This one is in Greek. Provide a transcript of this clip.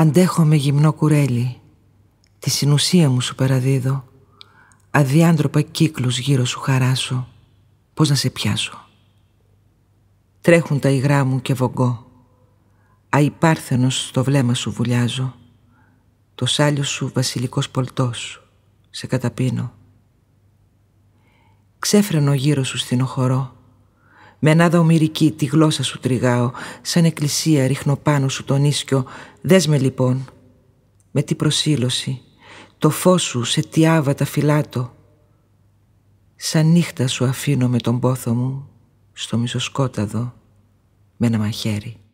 Αντέχω με γυμνό κουρέλι, τη συνουσία μου σου παραδίδω, αδιάντροπα κύκλους γύρω σου χαράσω, πώς να σε πιάσω. Τρέχουν τα υγρά μου και βογκώ, αϊπάρθενος στο βλέμμα σου βουλιάζω, το σάλιο σου βασιλικός πολτός, σε καταπίνω. Ξέφρενο γύρω σου στην οχωρό, με ανάδα ομυρική τη γλώσσα σου τριγάω, σαν εκκλησία ρίχνω πάνω σου τον ίσκιο. Δες με λοιπόν, με τι προσήλωση, το φως σου σε τι άβατα φυλάτω. Σαν νύχτα σου αφήνω με τον πόθο μου, στο μισοσκόταδο, με ένα μαχαίρι.